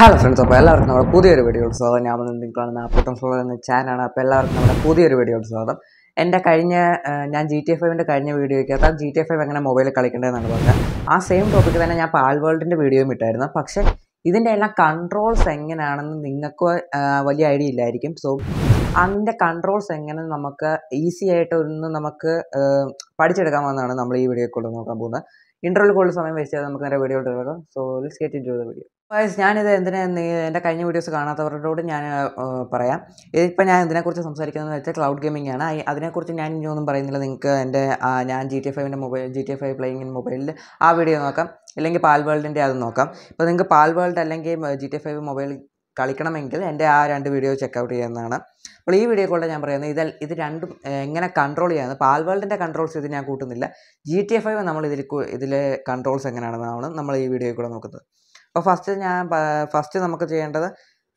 hello friends അപ്പോൾ എല്ലാവർക്കും നമ്മുടെ പുതിയൊരു വീഡിയോയുടെ സ്വാഗതം ഞാൻ നിങ്ങൾ കാണുന്ന അപ്പുറത്തും ഫ്ലോർ എന്ന ചാനലാണ് അപ്പോൾ എല്ലാവർക്കും നമ്മുടെ പുതിയൊരു വീഡിയോയുടെ സ്വാഗതം എൻ്റെ കഴിഞ്ഞ ഞാൻ ജി ടി എഫ് ഫൈവിൻ്റെ കഴിഞ്ഞ വീഡിയോയ്ക്കകത്ത് ആ ജി ടി എഫ് ഐവ് എങ്ങനെ മൊബൈലിൽ കളിക്കേണ്ടതെന്നാണ് പറഞ്ഞത് ആ സെയിം ടോപ്പിക്ക് തന്നെ ഞാൻ പാൽ വേൾഡിൻ്റെ വീഡിയോയും ഇട്ടായിരുന്നു പക്ഷേ ഇതിൻ്റെ എല്ലാം കൺട്രോൾസ് എങ്ങനെയാണെന്ന് നിങ്ങൾക്ക് വലിയ ഐഡിയ ഇല്ലായിരിക്കും സോ അതിൻ്റെ കൺട്രോൾസ് എങ്ങനെ നമുക്ക് ഈസി ആയിട്ട് ഒന്ന് നമുക്ക് പഠിച്ചെടുക്കാമെന്നാണ് നമ്മൾ ഈ വീഡിയോക്കുള്ള നോക്കാൻ പോകുന്നത് ഇൻ്റർവ്യൂ കൂടുതൽ സമയം വേസ്റ്റ് നമുക്ക് നേരെ വീഡിയോ എടുക്കാം so let's get in to video ഞാനിത് എന്തിനാ എൻ്റെ കഴിഞ്ഞ വീഡിയോസ് കാണാത്തവരോട് ഞാൻ പറയാം ഇതിപ്പോൾ ഞാൻ ഇതിനെക്കുറിച്ച് സംസാരിക്കുന്നത് വെച്ചാൽ ക്ലൗഡ് ഗെയിമിംഗ് ആണ് അതിനെക്കുറിച്ച് ഞാൻ ഇനിയൊന്നും പറയുന്നില്ല നിങ്ങൾക്ക് എൻ്റെ ഞാൻ ജി ടി ഫൈവിൻ്റെ mobile G T five playing in മൊബൈലിൽ ആ വീഡിയോ നോക്കാം ഇല്ലെങ്കിൽ പാൽ വേൾഡിൻ്റെ അത് നോക്കാം ഇപ്പോൾ നിങ്ങൾക്ക് പാൽ വേൾഡ് അല്ലെങ്കിൽ ജി ടി ഫൈവ് മൊബൈൽ കളിക്കണമെങ്കിൽ എൻ്റെ ആ രണ്ട് വീഡിയോ ചെക്കൗട്ട് ചെയ്യുന്നതാണ് അപ്പോൾ ഈ വീഡിയോ കൊണ്ട് ഞാൻ പറയുന്നത് ഇത് ഇത് രണ്ടും എങ്ങനെ കൺട്രോൾ ചെയ്യാമെന്ന് പാൽ വേൾഡിൻ്റെ കൺട്രോൾസ് ഇത് ഞാൻ കൂട്ടുന്നില്ല ജി ടി എഫ് നമ്മൾ ഇതിൽ ഇതിലെ കൺട്രോൾസ് എങ്ങനെയാണെന്നാണ് നമ്മൾ ഈ വീഡിയോ കൂടെ നോക്കുന്നത് അപ്പോൾ ഫസ്റ്റ് ഞാൻ ഫസ്റ്റ് നമുക്ക് ചെയ്യേണ്ടത്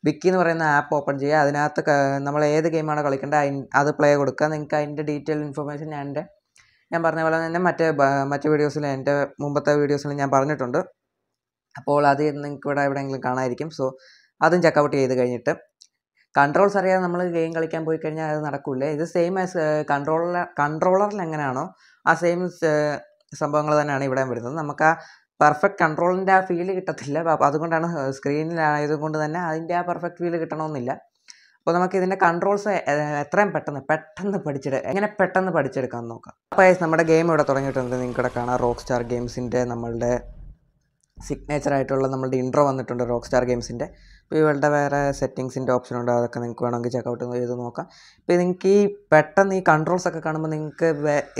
വിക്കി എന്ന് പറയുന്ന ആപ്പ് ഓപ്പൺ ചെയ്യുക അതിനകത്ത് നമ്മൾ ഏത് ഗെയിമാണ് കളിക്കേണ്ടത് അത് പ്ലേ കൊടുക്കുക നിങ്ങൾക്ക് അതിൻ്റെ ഡീറ്റെയിൽ ഇൻഫർമേഷൻ ഞാൻ എൻ്റെ ഞാൻ പറഞ്ഞ പോലെ തന്നെ മറ്റേ മറ്റു വീഡിയോസിൽ എൻ്റെ മുമ്പത്തെ വീഡിയോസിൽ ഞാൻ പറഞ്ഞിട്ടുണ്ട് അപ്പോൾ അത് നിങ്ങൾക്ക് ഇവിടെ എവിടെയെങ്കിലും കാണാമായിരിക്കും സോ അതും ചെക്കൗട്ട് ചെയ്ത് കഴിഞ്ഞിട്ട് കൺട്രോൾസ് അറിയാതെ നമ്മൾ ഗെയിം കളിക്കാൻ പോയി കഴിഞ്ഞാൽ അത് നടക്കില്ല ഇത് സെയിം ആസ് കൺട്രോളർ കൺട്രോളറിൽ എങ്ങനെയാണോ ആ സെയിം സംഭവങ്ങൾ തന്നെയാണ് ഇവിടെ വരുന്നത് നമുക്ക് ആ പെർഫെക്റ്റ് കൺട്രോളിൻ്റെ ആ ഫീൽ കിട്ടത്തില്ല അപ്പോൾ അതുകൊണ്ടാണ് കൊണ്ട് തന്നെ അതിൻ്റെ ആ പെർഫെക്റ്റ് ഫീൽ കിട്ടണമെന്നില്ല അപ്പോൾ നമുക്ക് ഇതിൻ്റെ കൺട്രോൾസ് എത്രയും പെട്ടെന്ന് പെട്ടെന്ന് പഠിച്ചെടു എങ്ങനെ പെട്ടെന്ന് പഠിച്ചെടുക്കാൻ നോക്കാം അപ്പോൾ നമ്മുടെ ഗെയിം ഇവിടെ തുടങ്ങിയിട്ടുണ്ട് നിങ്ങൾക്കിടെ കാണാം റോക്ക് സ്റ്റാർ ഗെയിംസിൻ്റെ നമ്മളുടെ സിഗ്നേച്ചർ ആയിട്ടുള്ള നമ്മുടെ ഇൻട്രോ വന്നിട്ടുണ്ട് റോക്ക് സ്റ്റാർ ഗെയിംസിൻ്റെ അപ്പോൾ ഇവളുടെ വേറെ സെറ്റിങ്സിൻ്റെ ഓപ്ഷൻ ഉണ്ട് അതൊക്കെ നിങ്ങൾക്ക് വേണമെങ്കിൽ ചെക്കൗട്ട് ചെയ്ത് നോക്കാം ഇപ്പോൾ നിങ്ങൾക്ക് ഈ പെട്ടെന്ന് ഈ കൺട്രോൾസ് ഒക്കെ കാണുമ്പോൾ നിങ്ങൾക്ക്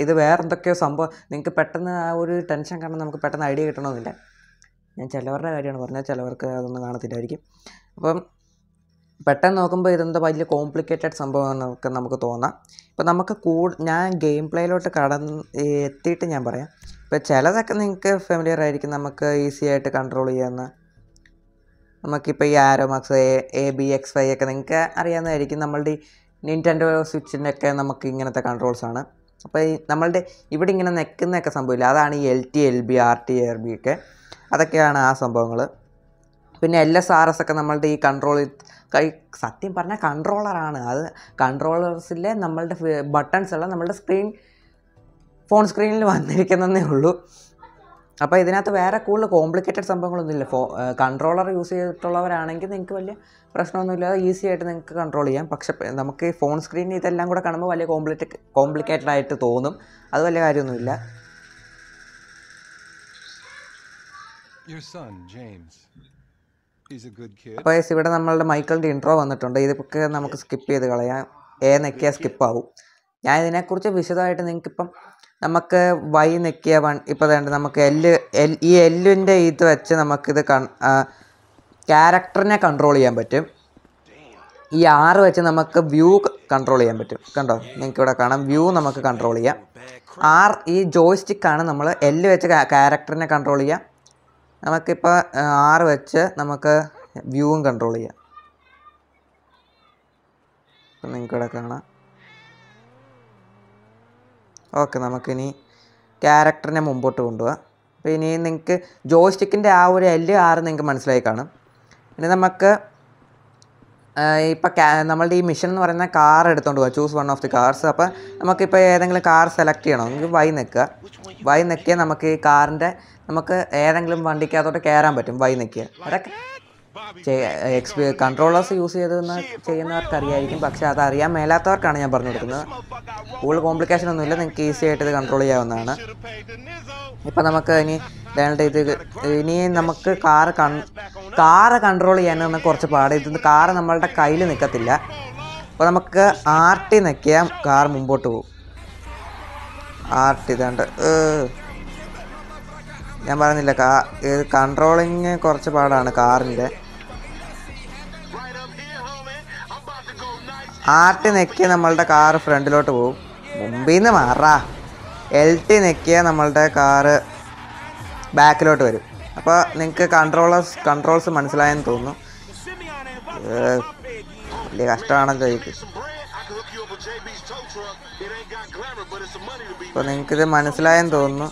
ഇത് വേറെ എന്തൊക്കെയോ സംഭവം നിങ്ങൾക്ക് പെട്ടെന്ന് ആ ഒരു ടെൻഷൻ കാണുമ്പോൾ നമുക്ക് പെട്ടെന്ന് ഐഡിയ കിട്ടണമെന്നില്ല ഞാൻ ചിലവരുടെ കാര്യമാണ് പറഞ്ഞാൽ ചിലവർക്ക് അതൊന്നും കാണത്തില്ലായിരിക്കും അപ്പം പെട്ടെന്ന് നോക്കുമ്പോൾ ഇതെന്തോ വലിയ കോംപ്ലിക്കേറ്റഡ് സംഭവമാണെന്നൊക്കെ നമുക്ക് തോന്നാം ഇപ്പോൾ നമുക്ക് കൂ ഞാൻ ഗെയിം പ്ലേയിലോട്ട് കടന്ന് എത്തിയിട്ട് ഞാൻ പറയാം ഇപ്പോൾ ചിലതൊക്കെ നിങ്ങൾക്ക് ഫെമിലിയർ ആയിരിക്കും നമുക്ക് ഈസി ആയിട്ട് കൺട്രോൾ ചെയ്യാമെന്ന് നമുക്കിപ്പോൾ ഈ arrow max A A B X Y ഒക്കെ നിങ്ങൾക്ക് അറിയാവുന്നതായിരിക്കും നമ്മളുടെ നിൻറ്റൻഡോ സ്വിച്ചിൻ്റെ ഒക്കെ നമുക്ക് ഇങ്ങനത്തെ കൺട്രോൾസ് ആണ് അപ്പോൾ ഈ നമ്മളുടെ ഇവിടെ ഇങ്ങനെ നെക്കുന്നതൊക്കെ സംഭവമില്ല അതാണ് ഈ L T L B R T R B ഒക്കെ അതൊക്കെയാണ് ആ സംഭവങ്ങൾ പിന്നെ എൽ എസ് ആർ എസ് ഒക്കെ നമ്മളുടെ ഈ കൺട്രോൾ കൈ സത്യം പറഞ്ഞാൽ കൺട്രോളറാണ് അത് കൺട്രോളേഴ്സിലെ നമ്മളുടെ ബട്ടൺസ് എല്ലാം നമ്മളുടെ സ്ക്രീൻ ഫോൺ സ്ക്രീനിൽ വന്നിരിക്കുന്നതേ ഉള്ളൂ അപ്പോൾ ഇതിനകത്ത് വേറെ കൂടുതൽ കോംപ്ലിക്കേറ്റഡ് സംഭവങ്ങളൊന്നുമില്ല ഫോ കൺട്രോളർ യൂസ് ചെയ്തിട്ടുള്ളവരാണെങ്കിൽ നിങ്ങൾക്ക് വലിയ പ്രശ്നമൊന്നുമില്ലാതെ ഈസി ആയിട്ട് നിങ്ങൾക്ക് കൺട്രോൾ ചെയ്യാം പക്ഷേ നമുക്ക് ഫോൺ സ്ക്രീനിൽ ഇതെല്ലാം കൂടെ കാണുമ്പോൾ വലിയ കോംപ്ലിക്കേറ്റ് കോംപ്ലിക്കേറ്റഡ് ആയിട്ട് തോന്നും അത് വലിയ കാര്യമൊന്നുമില്ല അപ്പോൾ ഇവിടെ നമ്മളുടെ മൈക്കിളിൻ്റെ ഇൻട്രോ വന്നിട്ടുണ്ട് ഇതൊക്കെ നമുക്ക് സ്കിപ്പ് ചെയ്ത് കളയാം എ നെക്കിയാൽ സ്കിപ്പാവും ഞാൻ ഇതിനെക്കുറിച്ച് വിശദമായിട്ട് നിങ്ങൾക്കിപ്പം നമുക്ക് വൈ നിൽക്കിയ വൺ ഇപ്പോൾ വേണ്ട നമുക്ക് എല്ല് എൽ ഈ എല്ലിൻ്റെ ഇത് വെച്ച് നമുക്കിത് കൺ ക്യാരക്ടറിനെ കൺട്രോൾ ചെയ്യാൻ പറ്റും ഈ ആറ് വെച്ച് നമുക്ക് വ്യൂ കൺട്രോൾ ചെയ്യാൻ പറ്റും കണ്ടോ നിങ്ങൾക്ക് ഇവിടെ കാണാം വ്യൂ നമുക്ക് കൺട്രോൾ ചെയ്യാം ആർ ഈ ജോയ്സ്റ്റിക്കാണ് നമ്മൾ എല്ല് വെച്ച് ക്യാരക്ടറിനെ കൺട്രോൾ ചെയ്യാം നമുക്കിപ്പോൾ ആറ് വെച്ച് നമുക്ക് വ്യൂവും കൺട്രോൾ ചെയ്യാം നിങ്ങൾക്ക് ഇവിടെ കാണാം ഓക്കെ നമുക്കിനി ക്യാരക്ടറിനെ മുമ്പോട്ട് കൊണ്ടുപോകാം അപ്പോൾ ഇനി നിങ്ങൾക്ക് ജോസ്റ്റിക്കിൻ്റെ ആ ഒരു എല്ല് ആറ് നിങ്ങൾക്ക് മനസ്സിലായി കാണും ഇനി നമുക്ക് ഇപ്പോൾ നമ്മളുടെ ഈ മിഷൻ എന്ന് പറയുന്ന കാർ എടുത്തുകൊണ്ട് പോകാം choose one of the cars അപ്പോൾ നമുക്കിപ്പോൾ ഏതെങ്കിലും കാർ സെലക്ട് ചെയ്യണം നമുക്ക് വൈ നിൽക്കുക വൈ നിൽക്കിയാൽ നമുക്ക് ഈ കാറിൻ്റെ നമുക്ക് ഏതെങ്കിലും വണ്ടിക്കകത്തോട്ട് കയറാൻ പറ്റും വൈ നിൽക്കുക അതൊക്കെ എക്സ്പീ കൺട്രോളേഴ്സ് യൂസ് ചെയ്തെന്ന് ചെയ്യുന്നവർക്കറിയായിരിക്കും പക്ഷേ അത് അറിയാൻ മേലാത്തവർക്കാണ് ഞാൻ പറഞ്ഞു കൊടുക്കുന്നത് കൂടുതൽ കോംപ്ലിക്കേഷൻ ഒന്നുമില്ല നിങ്ങൾക്ക് ഈസി ആയിട്ട് ഇത് കൺട്രോൾ ചെയ്യാവുന്നതാണ് ഇപ്പം നമുക്ക് ഇനി വേണ്ട ഇത് ഇനി നമുക്ക് കാറ് കൺ കാറ് കൺട്രോൾ ചെയ്യാനാണ് കുറച്ച് പാട് ഇത് കാറ് നമ്മളുടെ കയ്യിൽ നിൽക്കത്തില്ല അപ്പോൾ നമുക്ക് ആർട്ടി നിൽക്കിയാൽ കാർ മുമ്പോട്ട് പോകും ആർട്ടി ഇതാണ്ട് ഞാൻ പറഞ്ഞില്ല കാ കൺട്രോളിങ് കുറച്ച് പാടാണ് കാറിൻ്റെ ആർട്ടി നെക്കിയ നമ്മളുടെ കാർ ഫ്രണ്ടിലോട്ട് പോകും മുമ്പിൽ നിന്ന് മാറാ എൽ ടി നെക്കിയ നമ്മളുടെ കാറ് ബാക്കിലോട്ട് വരും അപ്പോൾ നിങ്ങൾക്ക് കൺട്രോളേഴ്സ് കൺട്രോൾസ് മനസ്സിലായെന്ന് തോന്നുന്നു വലിയ കഷ്ടമാണല്ലോ ഇത് അപ്പോൾ നിങ്ങൾക്കിത് മനസ്സിലായെന്ന് തോന്നുന്നു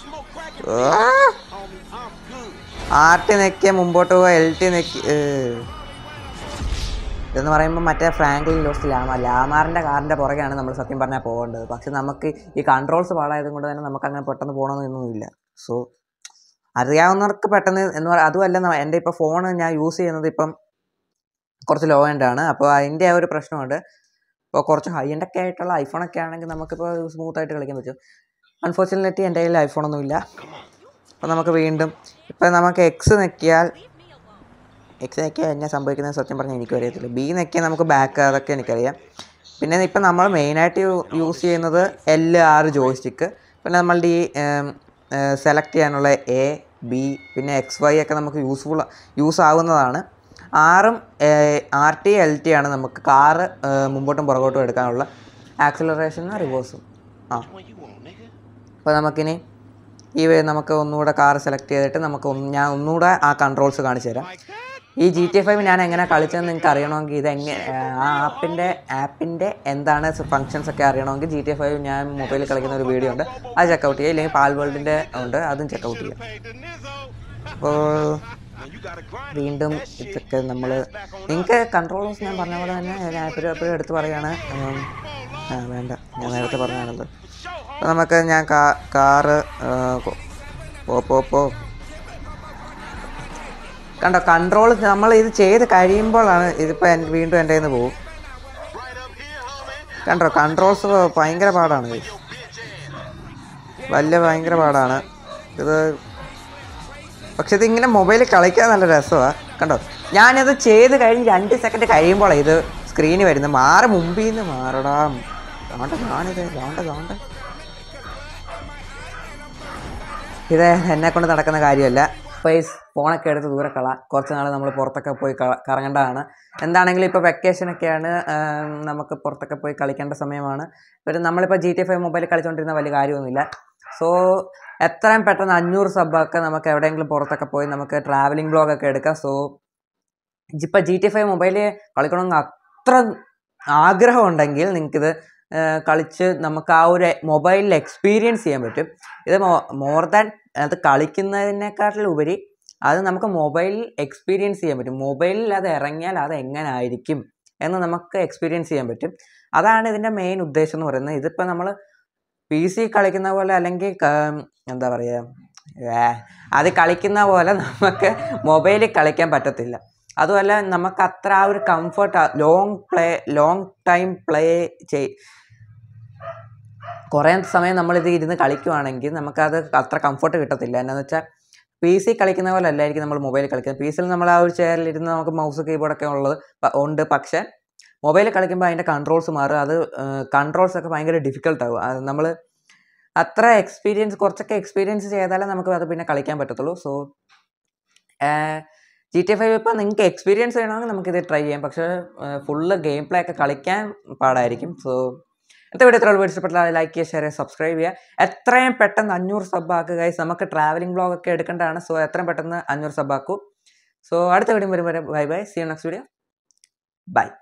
ആർട്ടി നെക്കിയ മുമ്പോട്ട് പോവാ എൽ ടി നെക്കി ഇതെന്ന് പറയുമ്പോൾ മറ്റേ ഫ്രാങ്ക്ലിൻ ലോസ്റ്റ് ലാമ ലാമാറിൻ്റെ കാറിൻ്റെ പുറകെയാണ് നമ്മൾ സത്യം പറഞ്ഞാൽ പോകേണ്ടത് പക്ഷെ നമുക്ക് ഈ കൺട്രോൾസ് പാടായത് കൊണ്ട് തന്നെ നമുക്ക് അങ്ങനെ പെട്ടെന്ന് പോകണമെന്നൊന്നുമില്ല സോ അറിയാവുന്നവർക്ക് പെട്ടെന്ന് എന്ന് പറയുക അതുമല്ല എൻ്റെ ഇപ്പോൾ ഫോൺ ഞാൻ യൂസ് ചെയ്യുന്നത് ഇപ്പം കുറച്ച് ലോ എൻഡ് ആണ് അപ്പോൾ അതിൻ്റെ ഒരു പ്രശ്നമുണ്ട് ഇപ്പോൾ കുറച്ച് ഹൈ എൻഡ് ഒക്കെ ആയിട്ടുള്ള ഐഫോണൊക്കെ ആണെങ്കിൽ നമുക്കിപ്പോൾ സ്മൂത്ത് ആയിട്ട് കളിക്കാൻ പറ്റും അൺഫോർച്യുനേറ്റ്ലി എൻ്റെ കയ്യിൽ ഐഫോണൊന്നുമില്ല അപ്പോൾ നമുക്ക് വീണ്ടും ഇപ്പം നമുക്ക് എക്സ് നെക്കിയാൽ നെക്കിയാൽ എന്നെ സംഭവിക്കുന്നത് സത്യം പറഞ്ഞാൽ എനിക്കും അറിയത്തില്ല നെക്കിയാൽ നമുക്ക് ബാക്ക് അതൊക്കെ എനിക്കറിയാം പിന്നെ ഇപ്പം നമ്മൾ മെയിനായിട്ട് യൂസ് ചെയ്യുന്നത് എൽ ആർ ജോയിസ്റ്റിക്ക് പിന്നെ നമ്മളുടെ ഈ സെലക്ട് ചെയ്യാനുള്ള എ ബി പിന്നെ എക്സ് വൈ ഒക്കെ നമുക്ക് യൂസ്ഫുൾ യൂസ് ആവുന്നതാണ് ആറും ആർ ടി എൽ ടി ആണ് നമുക്ക് കാറ് മുമ്പോട്ടും പുറകോട്ടും എടുക്കാനുള്ള ആക്സിലറേഷനും റിവേഴ്സും ആ അപ്പോൾ നമുക്കിനി ഈ നമുക്ക് ഒന്നുകൂടെ കാർ സെലക്ട് ചെയ്തിട്ട് നമുക്ക് ഞാൻ ഒന്നുകൂടെ ആ കൺട്രോൾസ് കാണിച്ചു തരാം ഈ ജി ടി ഫൈവ് ഞാൻ എങ്ങനെ കളിച്ചതെന്ന് നിങ്ങൾക്ക് അറിയണമെങ്കിൽ ഇത് എങ്ങനെ ആ ആപ്പിൻ്റെ ആപ്പിൻ്റെ എന്താണ് ഫംഗ്ഷൻസ് ഒക്കെ അറിയണമെങ്കിൽ ജി ടി ഫൈവ് ഞാൻ മൊബൈലിൽ കളിക്കുന്ന ഒരു വീഡിയോ ഉണ്ട് അത് ചെക്ക്ഔട്ട് ചെയ്യുക ഇല്ലെങ്കിൽ പാൽ വേൾഡിൻ്റെ ഉണ്ട് അതും ചെക്ക്ഔട്ട് ചെയ്യുക അപ്പോൾ വീണ്ടും ഇതൊക്കെ നമ്മൾ നിങ്ങൾക്ക് കൺട്രോളേഴ്സ് ഞാൻ പറഞ്ഞ പോലെ തന്നെ ഞാൻ എപ്പോഴും എപ്പോഴും എടുത്ത് പറയാണ് വേണ്ട ഞാൻ നേരത്തെ പറഞ്ഞാണല്ലോ നമുക്ക് ഞാൻ കാ കാറ് പോ പോ പോ കണ്ടോ കൺട്രോൾ നമ്മൾ ഇത് ചെയ്ത് കഴിയുമ്പോഴാണ് ഇതിപ്പോൾ വീണ്ടും എൻ്റെ കയ്യിൽ പോകും കണ്ടോ കൺട്രോൾസ് ഭയങ്കര പാടാണ് വലിയ ഭയങ്കര പാടാണ് ഇത് പക്ഷെ ഇതിങ്ങനെ മൊബൈലിൽ കളിക്കാൻ നല്ല രസമാണ് കണ്ടോ ഞാനത് ചെയ്ത് കഴിഞ്ഞ് രണ്ട് സെക്കൻഡ് കഴിയുമ്പോഴാണ് ഇത് സ്ക്രീനിൽ വരുന്നത് മാറി മുമ്പിൽ നിന്ന് മാറടാ ദാണ്ട ദാണിത് ദാണ്ട ദാണ്ട ഇത് എന്നെ കൊണ്ട് നടക്കുന്ന കാര്യമല്ല സ്പേസ് ഫോണൊക്കെ എടുത്ത് ദൂരെ കള കുറച്ച് നാൾ നമ്മൾ പുറത്തൊക്കെ പോയി കറങ്ങേണ്ടതാണ് എന്താണെങ്കിലും ഇപ്പോൾ വെക്കേഷനൊക്കെയാണ് നമുക്ക് പുറത്തൊക്കെ പോയി കളിക്കേണ്ട സമയമാണ് ഒരു നമ്മളിപ്പോൾ ജി ടി ഫൈവ് മൊബൈൽ കളിച്ചുകൊണ്ടിരുന്ന വലിയ കാര്യമൊന്നുമില്ല സോ എത്രയും പെട്ടെന്ന് അഞ്ഞൂറ് സബ്ബൊക്കെ നമുക്ക് എവിടെയെങ്കിലും പുറത്തൊക്കെ പോയി നമുക്ക് ട്രാവലിംഗ് ബ്ലോഗൊക്കെ എടുക്കാം സോ ഇപ്പോൾ ജി ടി ഫൈവ് മൊബൈൽ കളിക്കണമെന്ന് അത്ര ആഗ്രഹമുണ്ടെങ്കിൽ നിങ്ങൾക്കിത് കളിച്ച് നമുക്ക് ആ ഒരു മൊബൈലിൽ എക്സ്പീരിയൻസ് ചെയ്യാൻ പറ്റും ഇത് മോർ ദാൻ അത് ഉപരി അത് നമുക്ക് മൊബൈലിൽ എക്സ്പീരിയൻസ് ചെയ്യാൻ പറ്റും മൊബൈലിൽ അത് ഇറങ്ങിയാൽ അത് ആയിരിക്കും എന്ന് നമുക്ക് എക്സ്പീരിയൻസ് ചെയ്യാൻ പറ്റും അതാണ് ഇതിൻ്റെ മെയിൻ ഉദ്ദേശം എന്ന് പറയുന്നത് ഇതിപ്പോൾ നമ്മൾ പി സി കളിക്കുന്ന പോലെ അല്ലെങ്കിൽ എന്താ പറയുക അത് കളിക്കുന്ന പോലെ നമുക്ക് മൊബൈലിൽ കളിക്കാൻ പറ്റത്തില്ല അതുമല്ല നമുക്ക് അത്ര ആ ഒരു comfort long play long time play ചെയ് കുറേ സമയം നമ്മളിത് ഇരുന്ന് കളിക്കുവാണെങ്കിൽ നമുക്കത് അത്ര കംഫർട്ട് കിട്ടത്തില്ല എന്നാന്ന് വെച്ചാൽ പി സി കളിക്കുന്ന പോലെ അല്ലായിരിക്കും നമ്മൾ മൊബൈൽ കളിക്കുന്നത് പി സിയിൽ നമ്മൾ ആ ഒരു ചെയറിൽ ഇരുന്ന് നമുക്ക് മൗസ് കീബോർഡൊക്കെ ഉള്ളത് ഉണ്ട് പക്ഷേ മൊബൈൽ കളിക്കുമ്പോൾ അതിൻ്റെ കൺട്രോൾസ് മാറും അത് കൺട്രോൾസ് ഒക്കെ ഭയങ്കര ഡിഫിക്കൽട്ടാകും അത് നമ്മൾ അത്ര എക്സ്പീരിയൻസ് കുറച്ചൊക്കെ എക്സ്പീരിയൻസ് ചെയ്താലേ നമുക്ക് അത് പിന്നെ കളിക്കാൻ പറ്റത്തുള്ളൂ സോ ജി ടി ഫൈവ് ഇപ്പം നിങ്ങൾക്ക് എക്സ്പീരിയൻസ് വേണമെങ്കിൽ നമുക്കിത് ട്രൈ ചെയ്യാം പക്ഷേ ഫുള്ള് ഗെയിം പ്ലേ ഒക്കെ കളിക്കാൻ പാടായിരിക്കും സോ ഇന്നത്തെ വീഡിയോ എത്ര ഇഷ്ടപ്പെട്ടാൽ ലൈക്ക് ചെയ്യുക ഷെയർ ചെയ്യുക സബ്സ്ക്രൈബ് ചെയ്യുക എത്രയും പെട്ടെന്ന് അഞ്ഞൂറ് ആക്കുക ഗൈസ് നമുക്ക് ട്രാവലിംഗ് ബ്ലോഗ് ഒക്കെ എടുക്കേണ്ടതാണ് സോ എത്രയും പെട്ടെന്ന് അഞ്ഞൂറ് സബ്ബാക്കൂ സോ അടുത്ത വീഡിയോ വരുമ്പോൾ bye bye see next video by